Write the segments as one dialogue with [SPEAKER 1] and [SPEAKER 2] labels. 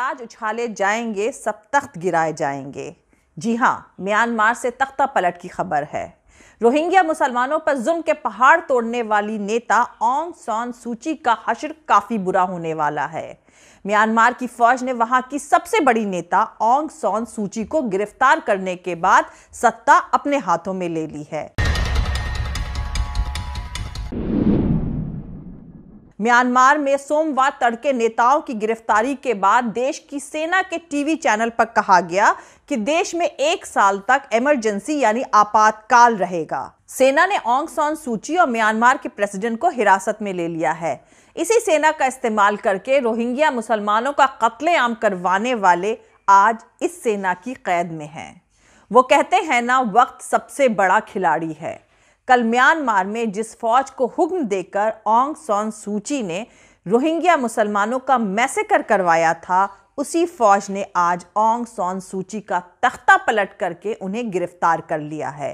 [SPEAKER 1] ताज उछाले जाएंगे सब तख्त गिराए जाएंगे जी हाँ म्यांमार से तख्ता पलट की खबर है रोहिंग्या मुसलमानों पर जुल्म के पहाड़ तोड़ने वाली नेता ऑन सॉन सूची का हशर काफ़ी बुरा होने वाला है म्यांमार की फौज ने वहां की सबसे बड़ी नेता ऑन्ग सॉन सूची को गिरफ्तार करने के बाद सत्ता अपने हाथों में ले ली है म्यांमार में सोमवार तड़के नेताओं की गिरफ्तारी के बाद देश की सेना के टीवी चैनल पर कहा गया कि देश में एक साल तक इमरजेंसी यानी आपातकाल रहेगा सेना ने ऑंग सॉन सूची और म्यांमार के प्रेसिडेंट को हिरासत में ले लिया है इसी सेना का इस्तेमाल करके रोहिंग्या मुसलमानों का कत्लेआम करवाने वाले आज इस सेना की कैद में हैं वो कहते हैं ना वक्त सबसे बड़ा खिलाड़ी है कल म्यांमार में जिस फौज को हुक्म देकर ओंग सॉन सूची ने रोहिंग्या मुसलमानों का मैसेकर करवाया था उसी फौज ने आज ओंग सॉन सूची का तख्ता पलट करके उन्हें गिरफ्तार कर लिया है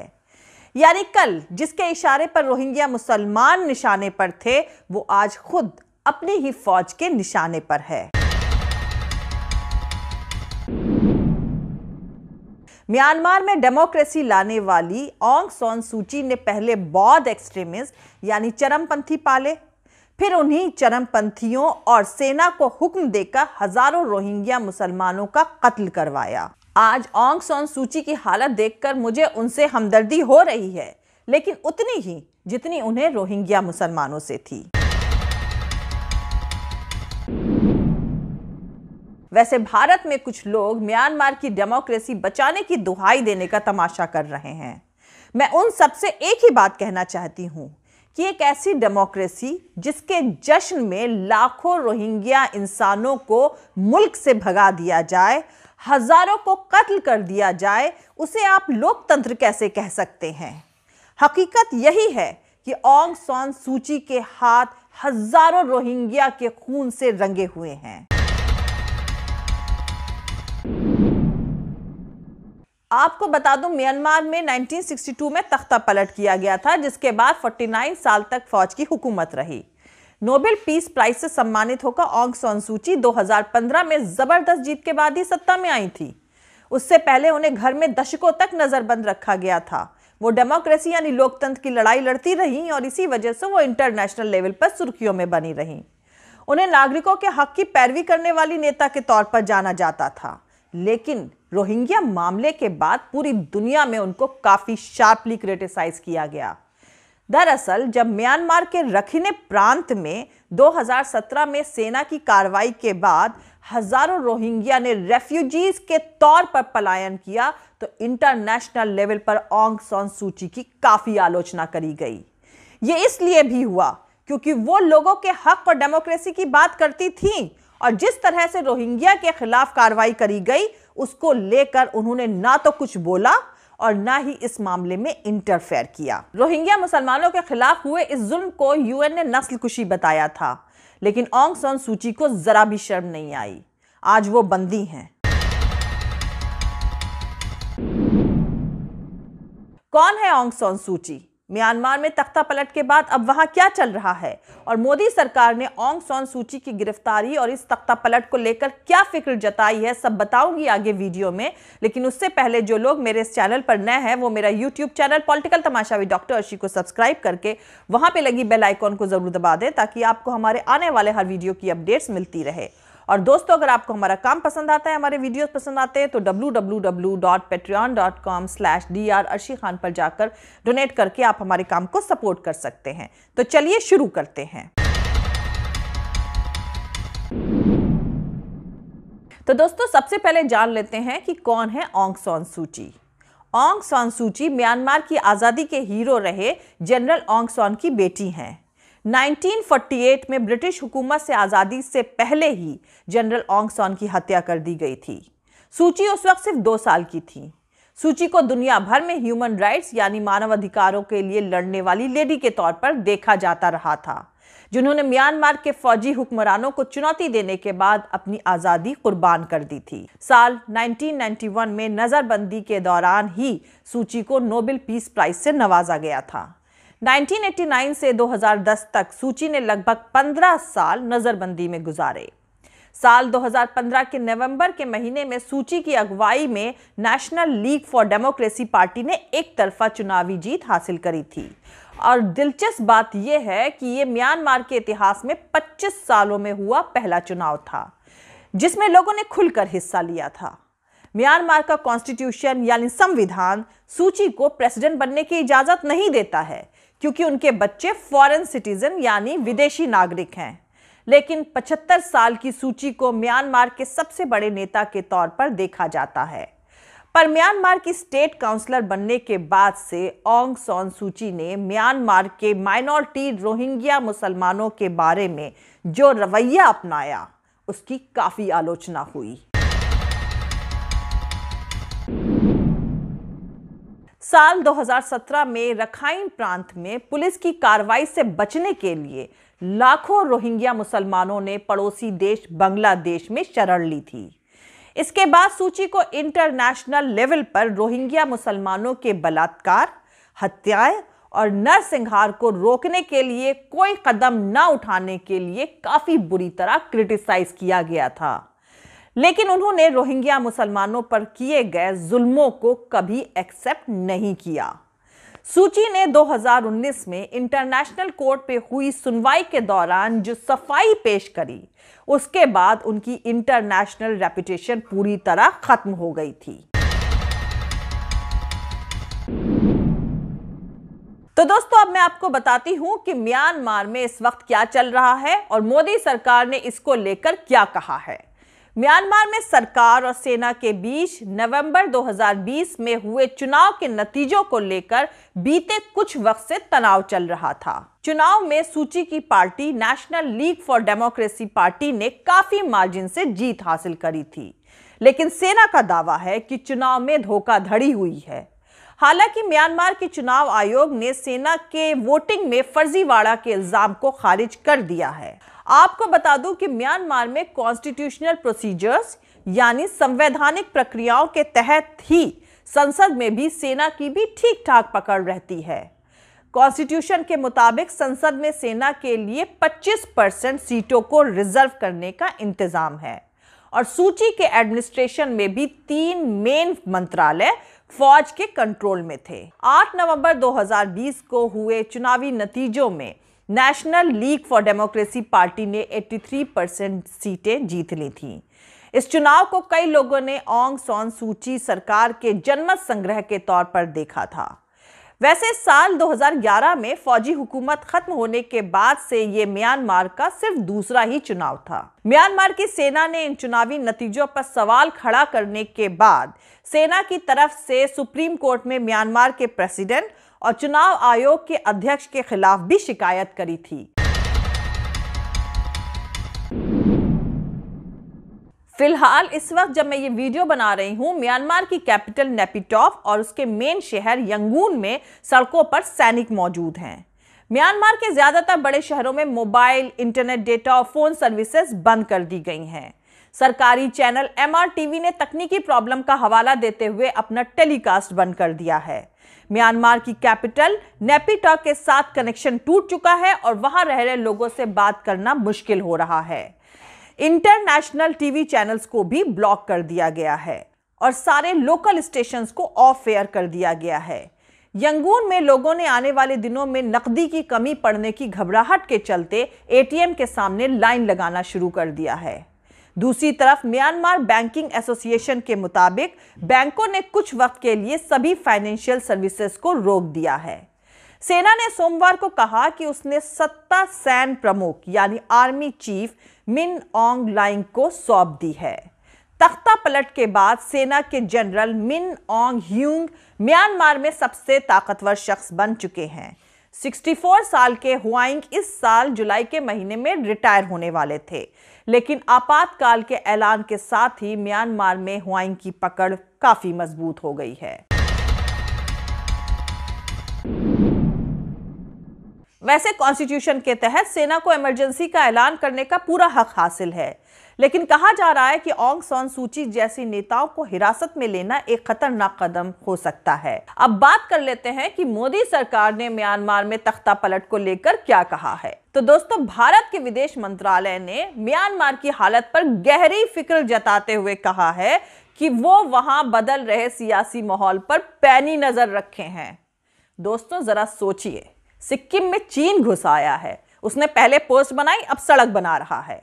[SPEAKER 1] यानी कल जिसके इशारे पर रोहिंग्या मुसलमान निशाने पर थे वो आज खुद अपनी ही फौज के निशाने पर है म्यांमार में डेमोक्रेसी लाने वाली ओंग सोन सूची ने पहले बौद्ध एक्सट्रीमिस्ट यानी चरमपंथी पाले फिर उन्हीं चरमपंथियों और सेना को हुक्म देकर हजारों रोहिंग्या मुसलमानों का कत्ल करवाया आज ओंग सोन सूची की हालत देखकर मुझे उनसे हमदर्दी हो रही है लेकिन उतनी ही जितनी उन्हें रोहिंग्या मुसलमानों से थी वैसे भारत में कुछ लोग म्यांमार की डेमोक्रेसी बचाने की दुहाई देने का तमाशा कर रहे हैं मैं उन सबसे एक ही बात कहना चाहती हूं कि एक ऐसी डेमोक्रेसी जिसके जश्न में लाखों रोहिंग्या इंसानों को मुल्क से भगा दिया जाए हजारों को कत्ल कर दिया जाए उसे आप लोकतंत्र कैसे कह सकते हैं हकीकत यही है कि ओंग सॉन सूची के हाथ हजारों रोहिंग्या के खून से रंगे हुए हैं आपको बता दूं म्यांमार में 1962 में तख्ता पलट किया गया था जिसके बाद 49 साल तक फौज की हुकूमत रही नोबेल पीस प्राइज से सम्मानित होकर ओंग सोन सूची 2015 में जबरदस्त जीत के बाद ही सत्ता में आई थी उससे पहले उन्हें घर में दशकों तक नजरबंद रखा गया था वो डेमोक्रेसी यानी लोकतंत्र की लड़ाई लड़ती रहीं और इसी वजह से वो इंटरनेशनल लेवल पर सुर्खियों में बनी रहीं उन्हें नागरिकों के हक की पैरवी करने वाली नेता के तौर पर जाना जाता था लेकिन रोहिंग्या मामले के बाद पूरी दुनिया में उनको काफ़ी शार्पली क्रिटिसाइज किया गया दरअसल जब म्यांमार के रखिने प्रांत में 2017 में सेना की कार्रवाई के बाद हजारों रोहिंग्या ने रेफ्यूजीज के तौर पर पलायन किया तो इंटरनेशनल लेवल पर ऑंग सॉन सूची की काफ़ी आलोचना करी गई ये इसलिए भी हुआ क्योंकि वो लोगों के हक और डेमोक्रेसी की बात करती थीं और जिस तरह से रोहिंग्या के खिलाफ कार्रवाई करी गई उसको लेकर उन्होंने ना तो कुछ बोला और ना ही इस मामले में इंटरफेयर किया रोहिंग्या मुसलमानों के खिलाफ हुए इस जुल्म को यूएन ने नस्ल कुशी बताया था लेकिन ओंग सोन सूची को जरा भी शर्म नहीं आई आज वो बंदी हैं कौन है ओंग सोन सूची म्यांमार में तख्ता पलट के बाद अब वहां क्या चल रहा है और मोदी सरकार ने ओंग सोन सूची की गिरफ्तारी और इस तख्ता पलट को लेकर क्या फिक्र जताई है सब बताऊंगी आगे वीडियो में लेकिन उससे पहले जो लोग मेरे इस चैनल पर नए हैं वो मेरा यूट्यूब चैनल पॉलिटिकल तमाशा भी डॉक्टर अर्शी को सब्सक्राइब करके वहां पर लगी बेल आइकॉन को जरूर दबा दें ताकि आपको हमारे आने वाले हर वीडियो की अपडेट्स मिलती रहे और दोस्तों अगर आपको हमारा काम पसंद आता है हमारे वीडियोस पसंद आते हैं तो www.patreon.com slash D R Arshi Khan पर जाकर डोनेट करके आप हमारे काम को सपोर्ट कर सकते हैं तो चलिए शुरू करते हैं तो दोस्तों सबसे पहले जान लेते हैं कि कौन है Aung San Suu Kyi Aung San Suu Kyi Myanmar की आज़ादी के हीरो रहे जनरल ऑंग सॉन की बेटी हैं 1948 में ब्रिटिश हुकूमत से आज़ादी से पहले ही जनरल सॉन की हत्या कर दी गई थी सूची उस वक्त सिर्फ दो साल की थी सूची को दुनिया भर में ह्यूमन राइट्स यानी मानव अधिकारों के लिए लड़ने वाली लेडी के तौर पर देखा जाता रहा था जिन्होंने म्यांमार के फौजी हुक्मरानों को चुनौती देने के बाद अपनी आज़ादी कुर्बान कर दी थी साल 1991 में नज़रबंदी के दौरान ही सूची को नोबेल पीस प्राइज से नवाजा गया था 1989 से 2010 तक सूची ने लगभग 15 साल नज़रबंदी में गुजारे साल 2015 के नवंबर के महीने में सूची की अगुवाई में National League for Democracy party ने एक तरफा चुनावी जीत हासिल करी थी और दिलचस्प बात यह है कि ये म्यांमार के इतिहास में 25 सालों में हुआ पहला चुनाव था जिसमें लोगों ने खुलकर हिस्सा लिया था म्यांमार का कॉन्स्टिट्यूशन यानी संविधान सूची को प्रेसिडेंट बनने की इजाज़त नहीं देता है क्योंकि उनके बच्चे फॉरेन सिटीजन यानी विदेशी नागरिक हैं लेकिन 75 साल की सूची को म्यांमार के सबसे बड़े नेता के तौर पर देखा जाता है पर म्यांमार की स्टेट काउंसलर बनने के बाद से ओंग सॉन सूची ने म्यांमार के माइनॉरिटी रोहिंग्या मुसलमानों के बारे में जो रवैया अपनाया उसकी काफ़ी आलोचना हुई साल 2017 में रखाइन प्रांत में पुलिस की कार्रवाई से बचने के लिए लाखों रोहिंग्या मुसलमानों ने पड़ोसी देश बांग्लादेश में शरण ली थी इसके बाद सूची को इंटरनेशनल लेवल पर रोहिंग्या मुसलमानों के बलात्कार हत्याएं और नरसिंहार को रोकने के लिए कोई कदम न उठाने के लिए काफी बुरी तरह क्रिटिसाइज किया गया था लेकिन उन्होंने रोहिंग्या मुसलमानों पर किए गए जुल्मों को कभी एक्सेप्ट नहीं किया सूची ने 2019 में इंटरनेशनल कोर्ट पे हुई सुनवाई के दौरान जो सफाई पेश करी उसके बाद उनकी इंटरनेशनल रेपुटेशन पूरी तरह खत्म हो गई थी तो दोस्तों अब मैं आपको बताती हूं कि म्यांमार में इस वक्त क्या चल रहा है और मोदी सरकार ने इसको लेकर क्या कहा है म्यांमार में सरकार और सेना के बीच नवंबर 2020 में हुए चुनाव के नतीजों को लेकर बीते कुछ वक्त से तनाव चल रहा था चुनाव में सूची की party National League for Democracy party ने काफी मार्जिन से जीत हासिल करी थी लेकिन सेना का दावा है कि चुनाव में धोखाधड़ी हुई है हालांकि म्यांमार के चुनाव आयोग ने सेना के वोटिंग में फर्जीवाड़ा के इल्जाम को खारिज कर दिया है आपको बता दूं कि म्यांमार में कॉन्स्टिट्यूशनल प्रोसीजर्स यानी संवैधानिक प्रक्रियाओं के तहत ही संसद में भी सेना की भी ठीक ठाक पकड़ रहती है कॉन्स्टिट्यूशन के मुताबिक संसद में सेना के लिए 25 परसेंट सीटों को रिजर्व करने का इंतजाम है और सूची के एडमिनिस्ट्रेशन में भी तीन मेन मंत्रालय फौज के कंट्रोल में थे 8 नवंबर 2020 को हुए चुनावी नतीजों में National League for Democracy party ने 83 परसेंट सीटें जीत ली थीं इस चुनाव को कई लोगों ने ऑंग सॉन सूची सरकार के जनमत संग्रह के तौर पर देखा था वैसे साल 2011 में फौजी हुकूमत खत्म होने के बाद से ये म्यांमार का सिर्फ दूसरा ही चुनाव था म्यांमार की सेना ने इन चुनावी नतीजों पर सवाल खड़ा करने के बाद सेना की तरफ से सुप्रीम कोर्ट में म्यांमार के प्रेसिडेंट और चुनाव आयोग के अध्यक्ष के खिलाफ भी शिकायत करी थी फिलहाल इस वक्त जब मैं ये वीडियो बना रही हूँ म्यांमार की कैपिटल नेपिटॉप और उसके मेन शहर यंगून में सड़कों पर सैनिक मौजूद हैं म्यांमार के ज़्यादातर बड़े शहरों में मोबाइल इंटरनेट डेटा और फ़ोन सर्विसेज बंद कर दी गई हैं सरकारी चैनल एम ने तकनीकी प्रॉब्लम का हवाला देते हुए अपना टेलीकास्ट बंद कर दिया है म्यांमार की कैपिटल नेपिटॉक के साथ कनेक्शन टूट चुका है और वहां रह रहे लोगों से बात करना मुश्किल हो रहा है इंटरनेशनल टीवी चैनल्स को भी ब्लॉक कर दिया गया है और सारे लोकल स्टेशन को ऑफ एयर कर दिया गया है यंगून में लोगों ने आने वाले दिनों में नकदी की कमी पड़ने की घबराहट के चलते एटीएम के सामने लाइन लगाना शुरू कर दिया है दूसरी तरफ म्यांमार बैंकिंग एसोसिएशन के मुताबिक बैंकों ने कुछ वक्त के लिए सभी फाइनेंशियल सर्विसेज को रोक दिया है सेना ने सोमवार को कहा कि उसने सत्ता सैन प्रमुख यानी army chief Min Aung Hlaing को सौंप दी है तख्ता पलट के बाद सेना के जनरल मिन ऑंग ह्यूंग म्यांमार में सबसे ताकतवर शख्स बन चुके हैं 64 साल के हुआइंग इस साल जुलाई के महीने में रिटायर होने वाले थे लेकिन आपातकाल के ऐलान के साथ ही म्यांमार में हुआइंग की पकड़ काफ़ी मजबूत हो गई है वैसे कॉन्स्टिट्यूशन के तहत सेना को इमरजेंसी का ऐलान करने का पूरा हक हासिल है लेकिन कहा जा रहा है कि ओंग सॉन सूची जैसी नेताओं को हिरासत में लेना एक खतरनाक कदम हो सकता है अब बात कर लेते हैं कि मोदी सरकार ने म्यांमार में तख्ता पलट को लेकर क्या कहा है तो दोस्तों भारत के विदेश मंत्रालय ने म्यांमार की हालत पर गहरी फिक्र जताते हुए कहा है कि वो वहां बदल रहे सियासी माहौल पर पैनी नजर रखे हैं दोस्तों जरा सोचिए सिक्किम में चीन घुस आया है उसने पहले पोस्ट बनाई अब सड़क बना रहा है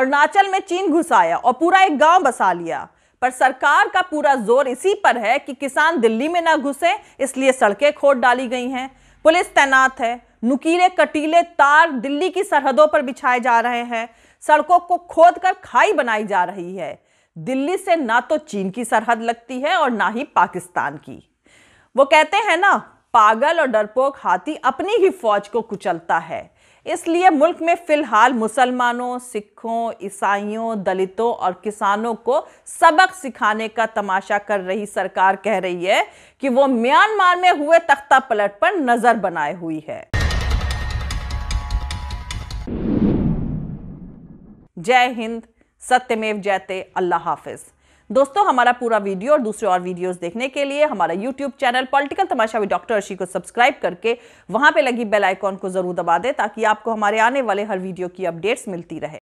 [SPEAKER 1] अरुणाचल में चीन घुस आया और पूरा एक गांव बसा लिया पर सरकार का पूरा जोर इसी पर है कि किसान दिल्ली में ना घुसे इसलिए सड़कें खोद डाली गई हैं पुलिस तैनात है नुकीले कटीले तार दिल्ली की सरहदों पर बिछाए जा रहे हैं सड़कों को खोद कर खाई बनाई जा रही है दिल्ली से ना तो चीन की सरहद लगती है और ना ही पाकिस्तान की वो कहते हैं ना पागल और डरपोक हाथी अपनी ही फौज को कुचलता है इसलिए मुल्क में फिलहाल मुसलमानों सिखों ईसाइयों दलितों और किसानों को सबक सिखाने का तमाशा कर रही सरकार कह रही है कि वो म्यांमार में हुए तख्ता पलट पर नजर बनाए हुई है जय हिंद सत्यमेव जयते अल्लाह हाफिज़ दोस्तों हमारा पूरा वीडियो और दूसरे और वीडियोस देखने के लिए हमारा यूट्यूब चैनल पॉलिटिकल तमाशा भी डॉक्टर अर्शी को सब्सक्राइब करके वहां पे लगी बेल आइकॉन को जरूर दबा दें ताकि आपको हमारे आने वाले हर वीडियो की अपडेट्स मिलती रहे